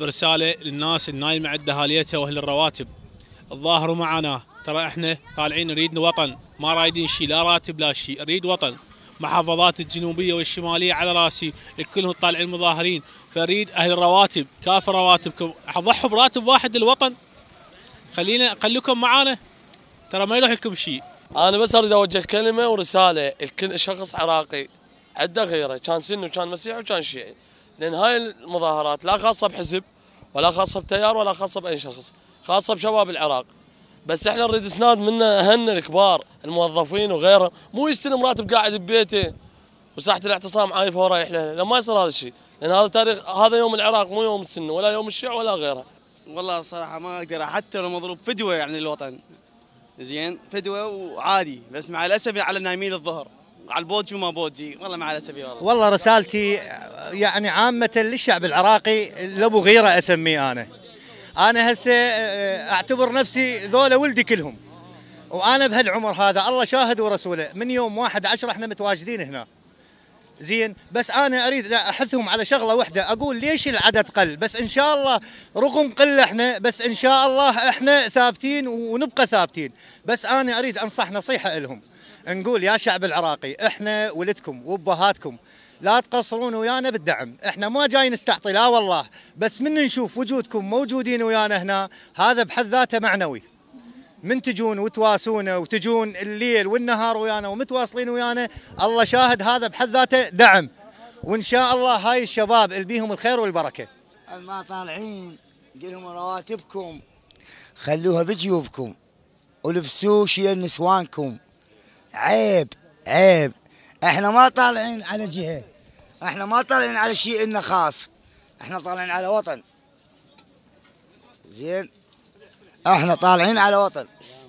رساله للناس النايمه عند اهاليتها واهل الرواتب الظاهروا معنا ترى احنا طالعين نريد وطن ما رايدين شيء لا راتب لا شيء اريد وطن محافظات الجنوبيه والشماليه على راسي كلهم طالعين مظاهرين فريد اهل الرواتب كاف رواتبكم ضحوا براتب واحد للوطن خلينا خليكم معانا ترى ما يروح لكم شيء انا بس اريد اوجه كلمه ورساله لكل شخص عراقي عنده غيره كان سنه كان مسيحي وكان شيعي لان هاي المظاهرات لا خاصه بحزب ولا خاصه بتيار ولا خاصه باي شخص خاصه بشباب العراق بس احنا نريد اسناد من اهلنا الكبار الموظفين وغيرهم مو يستلم راتب قاعد ببيته وساحه الاعتصام عايفه ورايح لها لا ما يصير هذا الشيء لان هذا تاريخ هذا يوم العراق مو يوم السنه ولا يوم الشيع ولا غيره والله صراحه ما اقدر حتى لو مضروب فدوه يعني للوطن زين فدوه وعادي بس مع الاسف على نايمين الظهر على البوجي وما بوجي والله ما على سبيل والله والله رسالتي يعني عامة للشعب العراقي لابو غيرة اسميه انا انا هسه آه، اعتبر نفسي ذولا ولدي كلهم وانا بهالعمر هذا الله شاهد ورسوله من يوم واحد عشر احنا متواجدين هنا زين بس انا اريد احثهم على شغله واحده اقول ليش العدد قل بس ان شاء الله رغم قله احنا بس ان شاء الله احنا ثابتين ونبقى ثابتين بس انا اريد انصح نصيحه لهم نقول يا شعب العراقي احنا ولدكم وابهاتكم لا تقصرون ويانا بالدعم احنا ما جاي نستعطي لا والله بس من نشوف وجودكم موجودين ويانا هنا هذا بحد ذاته معنوي من تجون وتواسونا وتجون الليل والنهار ويانا ومتواصلين ويانا الله شاهد هذا بحد ذاته دعم وان شاء الله هاي الشباب اللي بيهم الخير والبركه ما طالعين قلهم رواتبكم خلوها بجيوبكم ولبسوا شيء نسوانكم عيب عيب احنا ما طالعين على جهه احنا ما طالعين على شيء انه خاص احنا طالعين على وطن زين احنا طالعين على وطن